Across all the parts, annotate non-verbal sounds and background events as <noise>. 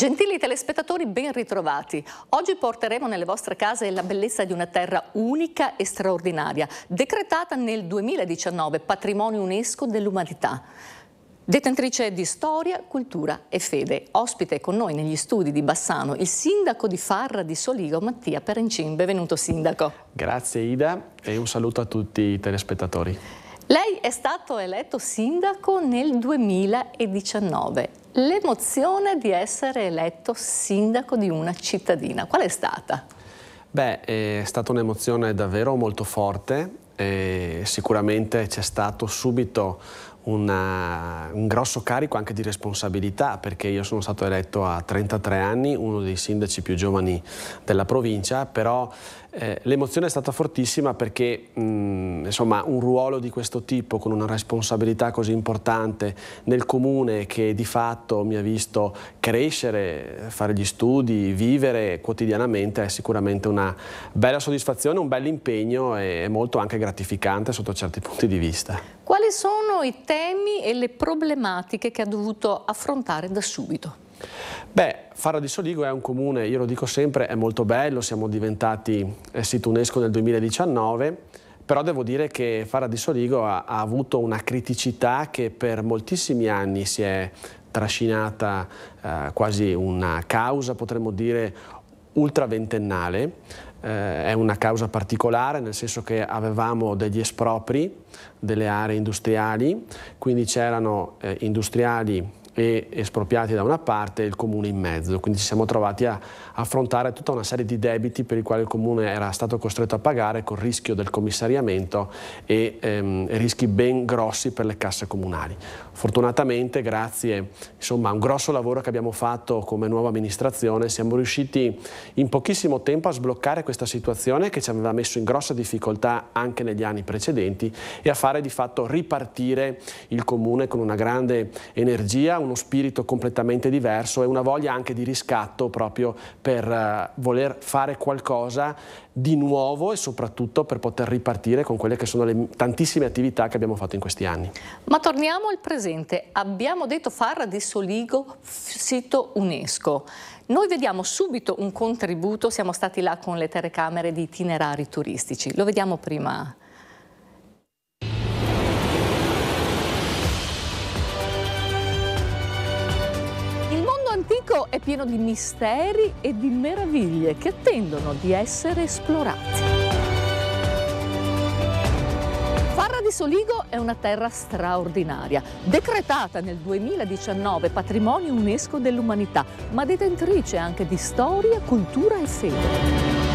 Gentili telespettatori, ben ritrovati. Oggi porteremo nelle vostre case la bellezza di una terra unica e straordinaria, decretata nel 2019 Patrimonio UNESCO dell'Umanità. Detentrice di storia, cultura e fede, ospite con noi negli studi di Bassano il sindaco di Farra di Soligo, Mattia Perencin. Benvenuto sindaco. Grazie Ida e un saluto a tutti i telespettatori è stato eletto sindaco nel 2019. L'emozione di essere eletto sindaco di una cittadina, qual è stata? Beh, è stata un'emozione davvero molto forte, sicuramente c'è stato subito una, un grosso carico anche di responsabilità perché io sono stato eletto a 33 anni, uno dei sindaci più giovani della provincia, però eh, l'emozione è stata fortissima perché mh, mm, insomma, un ruolo di questo tipo con una responsabilità così importante nel comune che di fatto mi ha visto crescere, fare gli studi, vivere quotidianamente è sicuramente una bella soddisfazione, un bel impegno e molto anche gratificante sotto certi punti di vista. Quali sono i temi e le problematiche che ha dovuto affrontare da subito? Beh, Faro di Soligo è un comune, io lo dico sempre, è molto bello, siamo diventati eh, sito UNESCO nel 2019, però devo dire che Faro di Soligo ha, ha avuto una criticità che per moltissimi anni si è trascinata eh, quasi una causa, potremmo dire, ultraventennale eh, è una causa particolare, nel senso che avevamo degli espropri delle aree industriali, quindi c'erano eh, industriali e espropriati da una parte e il comune in mezzo, quindi ci siamo trovati a affrontare tutta una serie di debiti per i quali il comune era stato costretto a pagare con rischio del commissariamento e ehm, rischi ben grossi per le casse comunali. Fortunatamente grazie insomma, a un grosso lavoro che abbiamo fatto come nuova amministrazione siamo riusciti in pochissimo tempo a sbloccare questa situazione che ci aveva messo in grossa difficoltà anche negli anni precedenti e a fare di fatto ripartire il comune con una grande energia, uno spirito completamente diverso e una voglia anche di riscatto proprio per eh, voler fare qualcosa di nuovo e soprattutto per poter ripartire con quelle che sono le tantissime attività che abbiamo fatto in questi anni. Ma torniamo al presente. Abbiamo detto Farra di Soligo, sito UNESCO. Noi vediamo subito un contributo, siamo stati là con le telecamere di itinerari turistici, lo vediamo prima parco ecco, è pieno di misteri e di meraviglie che attendono di essere esplorati. Farra di Soligo è una terra straordinaria, decretata nel 2019 patrimonio UNESCO dell'umanità, ma detentrice anche di storia, cultura e fede.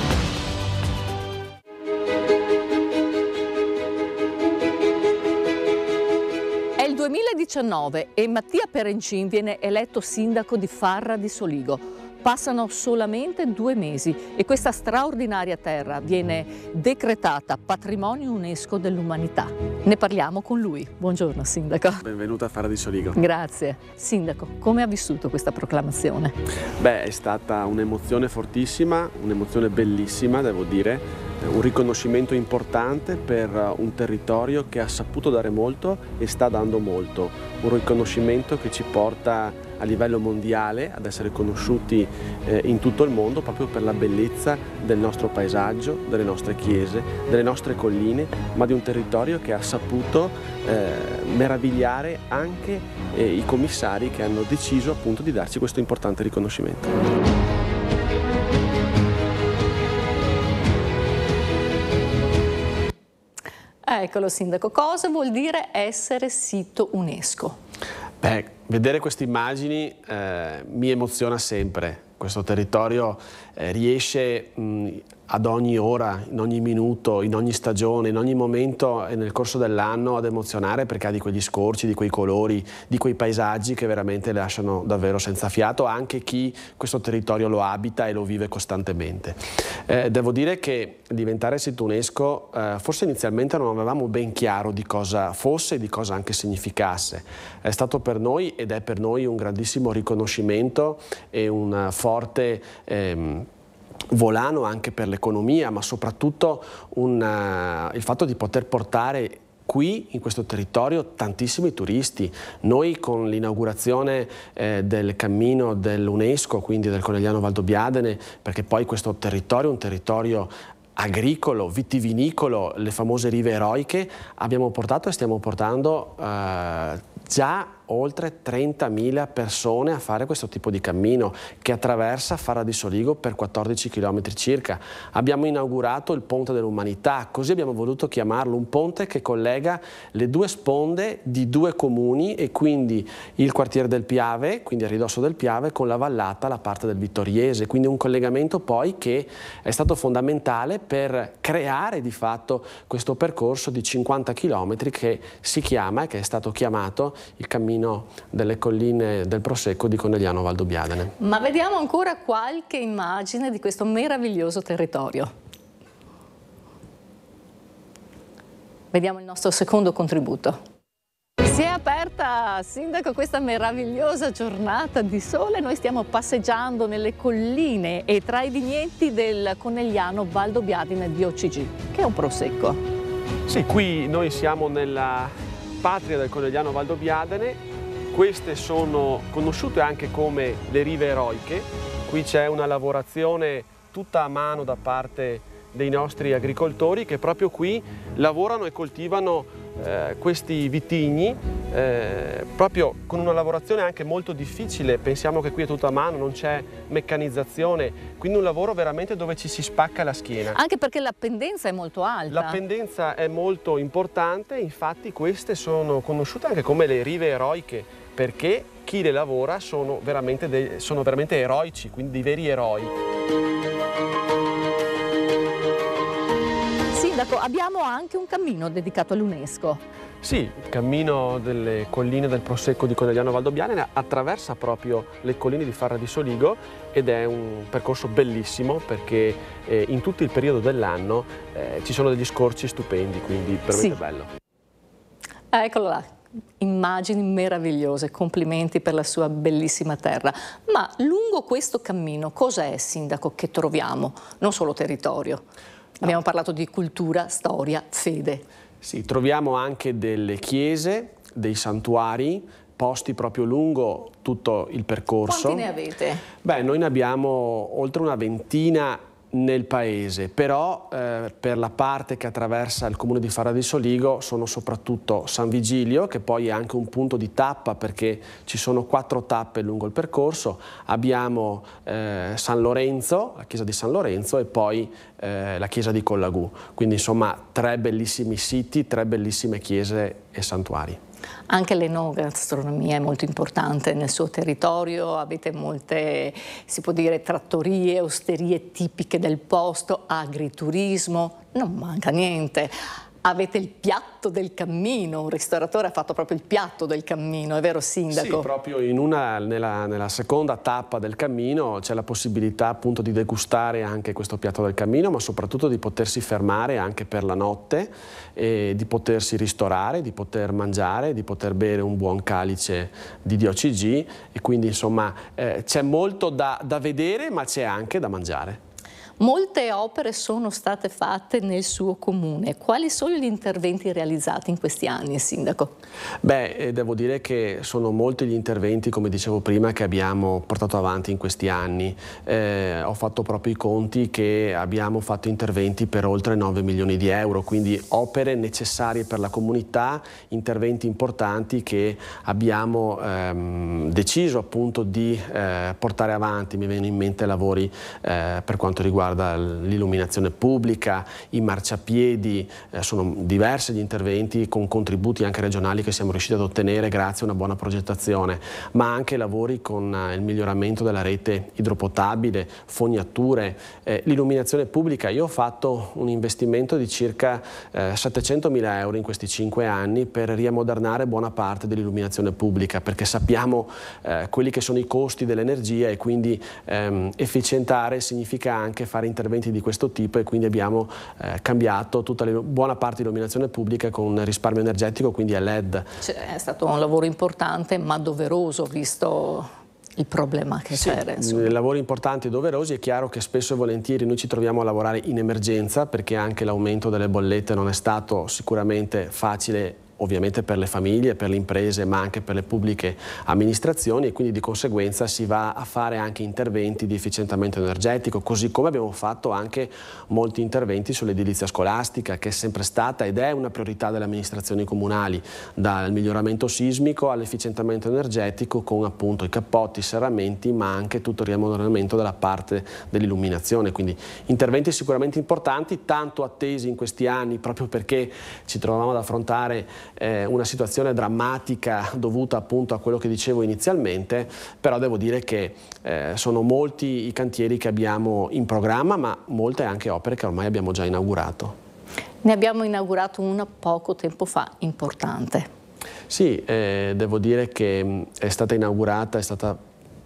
2019 e Mattia Perencin viene eletto sindaco di Farra di Soligo. Passano solamente due mesi e questa straordinaria terra viene decretata patrimonio UNESCO dell'umanità. Ne parliamo con lui. Buongiorno sindaco. Benvenuto a Farra di Soligo. Grazie. Sindaco, come ha vissuto questa proclamazione? Beh, è stata un'emozione fortissima, un'emozione bellissima, devo dire un riconoscimento importante per eh, un territorio che ha saputo dare molto e sta dando molto, un riconoscimento che ci porta a livello mondiale ad essere conosciuti eh, in tutto il mondo proprio per la bellezza del nostro paesaggio, delle nostre chiese, delle nostre colline, ma di un territorio che ha saputo eh, meravigliare anche i commissari che hanno deciso appunto di darci questo importante riconoscimento. Eccolo Sindaco, cosa vuol dire essere sito UNESCO? Beh, vedere queste immagini eh, mi emoziona sempre, questo territorio eh, riesce mh, ad ogni ora, in ogni minuto, in ogni stagione, in ogni momento e nel corso dell'anno ad emozionare perché ha di quegli scorci, di quei colori, di quei paesaggi che veramente lasciano davvero senza fiato anche chi questo territorio lo abita e lo vive costantemente. Eh, devo dire che diventare sito UNESCO eh, forse inizialmente non avevamo ben chiaro di cosa fosse e di cosa anche significasse. È stato per noi ed è per noi un grandissimo riconoscimento e un forte... Ehm, volano anche per l'economia, ma soprattutto una, eh, il fatto di poter portare qui in questo territorio tantissimi turisti. Noi con l'inaugurazione eh, del cammino dell'UNESCO, quindi del Conegliano Valdobbiadene, perché poi questo territorio è un territorio agricolo, vitivinicolo, le famose rive eroiche, abbiamo portato e stiamo portando eh, già oltre 30.000 persone a fare questo tipo di cammino che attraversa Fara di Soligo per 14 km circa. Abbiamo inaugurato il Ponte dell'Umanità, così abbiamo voluto chiamarlo, un ponte che collega le due sponde di due comuni e quindi il quartiere del Piave, quindi a ridosso del Piave, con la vallata, la parte del Vittoriese, quindi un collegamento poi che è stato fondamentale per creare di fatto questo percorso di 50 km che si chiama e che è stato chiamato il cammino cammino delle colline del Prosecco di Conegliano Valdobbiadene. Ma vediamo ancora qualche immagine di questo meraviglioso territorio. Vediamo il nostro secondo contributo. Si è aperta, Sindaco, questa meravigliosa giornata di sole. Noi stiamo passeggiando nelle colline e tra i vigneti del Conegliano Valdobbiadine di OCG, che è un prosecco. Sì, qui noi siamo nella patria del Conegliano Valdobbiadene. Queste sono conosciute anche come le rive eroiche. Qui c'è una lavorazione tutta a mano da parte dei nostri agricoltori che proprio qui lavorano e coltivano eh, questi vitigni eh, proprio con una lavorazione anche molto difficile, pensiamo che qui è tutto a mano, non c'è meccanizzazione, quindi un lavoro veramente dove ci si spacca la schiena. Anche perché la pendenza è molto alta. La pendenza è molto importante, infatti queste sono conosciute anche come le rive eroiche perché chi le lavora sono veramente, sono veramente eroici, quindi dei veri eroi. Sindaco, abbiamo anche un cammino dedicato all'UNESCO. Sì, il cammino delle colline del Prosecco di Conegliano Valdobbiane attraversa proprio le colline di Farra di Soligo ed è un percorso bellissimo perché eh, in tutto il periodo dell'anno eh, ci sono degli scorci stupendi, quindi veramente sì. bello. Eccolo là, immagini meravigliose, complimenti per la sua bellissima terra. Ma lungo questo cammino cos'è, Sindaco, che troviamo? Non solo territorio. Abbiamo parlato di cultura, storia, fede. Sì, troviamo anche delle chiese, dei santuari, posti proprio lungo tutto il percorso. Quanti ne avete? Beh, noi ne abbiamo oltre una ventina nel paese, però eh, per la parte che attraversa il comune di Farra di Soligo sono soprattutto San Vigilio, che poi è anche un punto di tappa perché ci sono quattro tappe lungo il percorso, abbiamo eh, San Lorenzo, la chiesa di San Lorenzo e poi eh, la chiesa di Collagù, quindi insomma tre bellissimi siti, tre bellissime chiese e santuari. Anche l'enogastronomia è molto importante nel suo territorio, avete molte, si può dire, trattorie, osterie tipiche del posto, agriturismo, non manca niente avete il piatto del cammino, un ristoratore ha fatto proprio il piatto del cammino, è vero Sindaco? Sì, proprio una, nella, nella, seconda tappa del cammino c'è la possibilità appunto di degustare anche questo piatto del cammino, ma soprattutto di potersi fermare anche per la notte, di potersi ristorare, di poter mangiare, di poter bere un buon calice di DOCG e quindi insomma eh, c'è molto da, da vedere ma c'è anche da mangiare. Molte opere sono state fatte nel suo comune. Quali sono gli interventi realizzati in questi anni, Sindaco? Beh, eh, devo dire che sono molti gli interventi, come dicevo prima, che abbiamo portato avanti in questi anni. Eh, ho fatto proprio i conti che abbiamo fatto interventi per oltre 9 milioni di euro, quindi opere necessarie per la comunità, interventi importanti che abbiamo ehm, deciso appunto di eh, portare avanti. Mi vengono in mente lavori eh, per quanto riguarda riguarda l'illuminazione pubblica, i marciapiedi, eh, sono diversi gli interventi con contributi anche regionali che siamo riusciti ad ottenere grazie a una buona progettazione, ma anche lavori con eh, il miglioramento della rete idropotabile, fognature, eh, l'illuminazione pubblica. Io ho fatto un investimento di circa eh, mila euro in questi 5 anni per riammodernare buona parte dell'illuminazione pubblica, perché sappiamo eh, quelli che sono i costi dell'energia e quindi ehm, efficientare significa anche fare fare interventi di questo tipo e quindi abbiamo eh, cambiato tutta la buona parte di illuminazione pubblica con risparmio energetico, quindi a LED. Cioè, è stato un lavoro importante ma doveroso visto il problema che sì, c'era. Eh, lavori importanti e doverosi, è chiaro che spesso e volentieri noi ci troviamo a lavorare in emergenza perché anche l'aumento delle bollette non è stato sicuramente facile ovviamente per le famiglie, per le imprese, ma anche per le pubbliche amministrazioni e quindi di conseguenza si va a fare anche interventi di efficientamento energetico, così come abbiamo fatto anche molti interventi sull'edilizia scolastica, che è sempre stata ed è una priorità delle amministrazioni comunali, dal miglioramento sismico all'efficientamento energetico con appunto i cappotti, i serramenti, ma anche tutto il riamodoramento della parte dell'illuminazione, quindi interventi sicuramente importanti, tanto attesi in questi anni proprio perché ci trovavamo ad affrontare eh, una situazione drammatica dovuta appunto a quello che dicevo inizialmente, però devo dire che eh, sono molti i cantieri che abbiamo in programma, ma molte anche opere che ormai abbiamo già inaugurato. Ne abbiamo inaugurato una poco tempo fa, importante. Sì, eh, devo dire che è stata inaugurata, è stata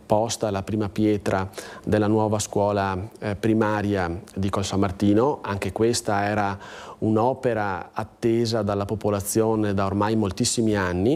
posta la prima pietra della nuova scuola eh, primaria di Col San Martino, anche questa era un'opera attesa dalla popolazione da ormai moltissimi anni,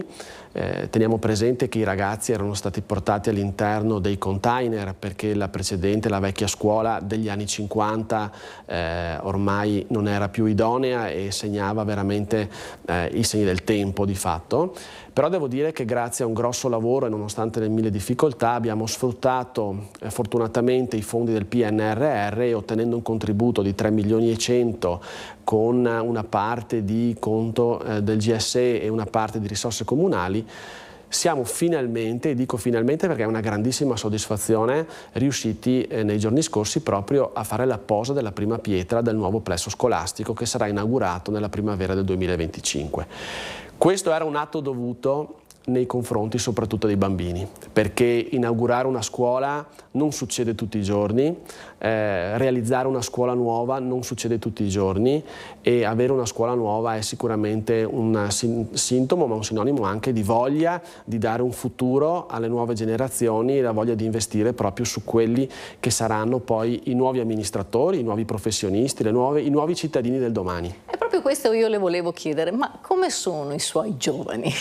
eh, teniamo presente che i ragazzi erano stati portati all'interno dei container perché la precedente, la vecchia scuola degli anni 50 eh, ormai non era più idonea e segnava veramente eh, i segni del tempo di fatto. Però devo dire che grazie a un grosso lavoro e nonostante le mille difficoltà abbiamo sfruttato eh, fortunatamente i fondi del PNRR e ottenendo un contributo di 3 milioni e 100 con una parte di conto eh, del GSE e una parte di risorse comunali siamo finalmente, e dico finalmente perché è una grandissima soddisfazione, riusciti eh, nei giorni scorsi proprio a fare la posa della prima pietra del nuovo plesso scolastico che sarà inaugurato nella primavera del 2025. Questo era un atto dovuto nei confronti soprattutto dei bambini, perché inaugurare una scuola non succede tutti i giorni, eh, realizzare una scuola nuova non succede tutti i giorni e avere una scuola nuova è sicuramente un sin sintomo, ma un sinonimo anche di voglia di dare un futuro alle nuove generazioni e la voglia di investire proprio su quelli che saranno poi i nuovi amministratori, i nuovi professionisti, nuove, i nuovi cittadini del domani. E proprio questo io le volevo chiedere, ma come sono i suoi giovani?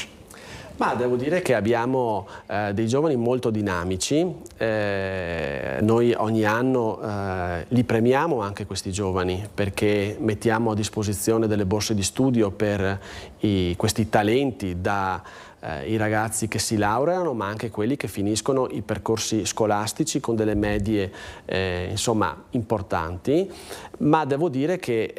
Ma devo dire che abbiamo eh, dei giovani molto dinamici, eh, noi ogni anno eh, li premiamo anche questi giovani perché mettiamo a disposizione delle borse di studio per i, questi talenti da eh, i ragazzi che si laureano ma anche quelli che finiscono i percorsi scolastici con delle medie eh, insomma importanti ma devo dire che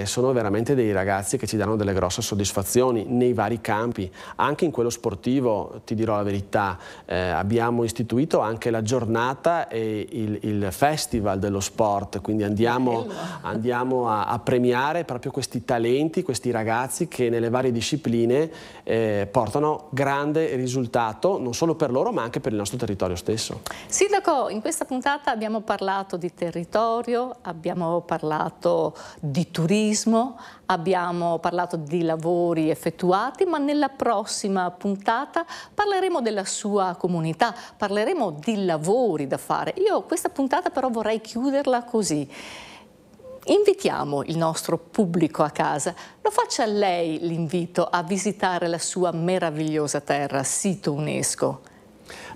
eh, sono veramente dei ragazzi che ci danno delle grosse soddisfazioni nei vari campi anche in quello sportivo ti dirò la verità eh, abbiamo istituito anche la giornata e il, il festival dello sport quindi andiamo, <laughs> andiamo a, a, premiare proprio questi talenti questi ragazzi che nelle varie discipline eh, portano grande risultato, non solo per loro ma anche per il nostro territorio stesso. Sindaco, in questa puntata abbiamo parlato di territorio, abbiamo parlato di turismo, abbiamo parlato di lavori effettuati, ma nella prossima puntata parleremo della sua comunità, parleremo di lavori da fare. Io questa puntata però vorrei chiuderla così. Invitiamo il nostro pubblico a casa, lo faccia lei l'invito a visitare la sua meravigliosa terra, sito UNESCO.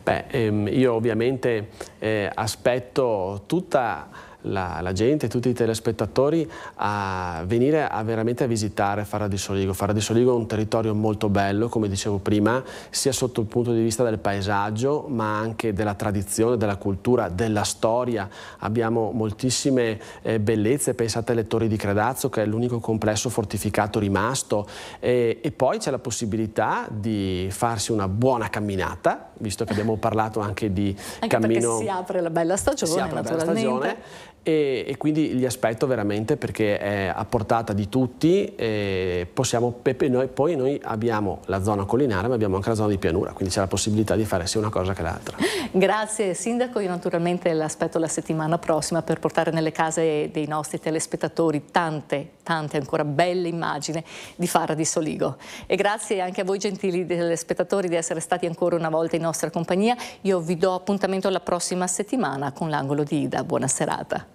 Beh, ehm, io ovviamente eh, aspetto tutta la, la, gente, tutti i telespettatori a venire a veramente a visitare Farra di Soligo. Farra di Soligo è un territorio molto bello, come dicevo prima, sia sotto il punto di vista del paesaggio, ma anche della tradizione, della cultura, della storia. Abbiamo moltissime eh, bellezze, pensate alle torri di Credazzo, che è l'unico complesso fortificato rimasto, e, e poi c'è la possibilità di farsi una buona camminata, visto che abbiamo parlato anche di anche cammino... si apre la bella stagione, si apre La bella stagione e, e, quindi li aspetto veramente perché è a portata di tutti possiamo, noi, poi noi abbiamo la zona collinare ma abbiamo anche la zona di pianura, quindi c'è la possibilità di fare sia una cosa che l'altra. Grazie Sindaco, io naturalmente l'aspetto la settimana prossima per portare nelle case dei nostri telespettatori tante, tante ancora belle immagini di Farra di Soligo. E grazie anche a voi gentili telespettatori di essere stati ancora una volta in nostra compagnia. Io vi do appuntamento la prossima settimana con l'angolo di Ida. Buona serata.